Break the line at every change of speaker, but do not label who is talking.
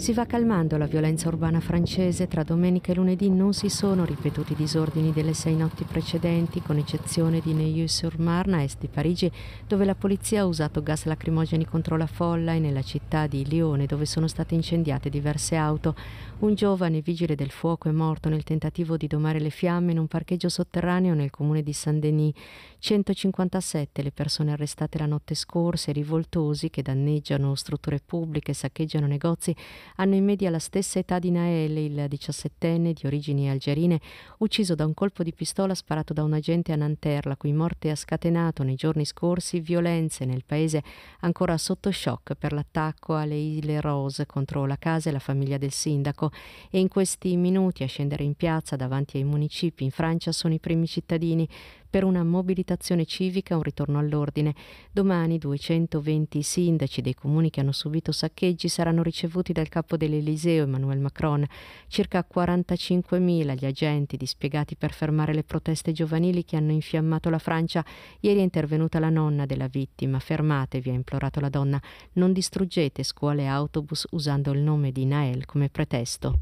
Si va calmando la violenza urbana francese, tra domenica e lunedì non si sono ripetuti i disordini delle sei notti precedenti, con eccezione di Neuilly-sur-Marne, a est di Parigi, dove la polizia ha usato gas lacrimogeni contro la folla, e nella città di Lione, dove sono state incendiate diverse auto. Un giovane vigile del fuoco è morto nel tentativo di domare le fiamme in un parcheggio sotterraneo nel comune di Saint-Denis. 157 le persone arrestate la notte scorsa e rivoltosi che danneggiano strutture pubbliche, saccheggiano negozi, hanno in media la stessa età di Nael, il 17enne di origini algerine, ucciso da un colpo di pistola sparato da un agente a Nanterre, la cui morte ha scatenato nei giorni scorsi violenze nel paese ancora sotto shock per l'attacco alle Isle Rose contro la casa e la famiglia del sindaco. E in questi minuti a scendere in piazza davanti ai municipi in Francia sono i primi cittadini per una mobilitazione civica, un ritorno all'ordine. Domani 220 sindaci dei comuni che hanno subito saccheggi saranno ricevuti dal capo capo dell'Eliseo Emmanuel Macron, circa 45.000 gli agenti dispiegati per fermare le proteste giovanili che hanno infiammato la Francia. Ieri è intervenuta la nonna della vittima. Fermatevi, ha implorato la donna. Non distruggete scuole e autobus usando il nome di Nael come pretesto.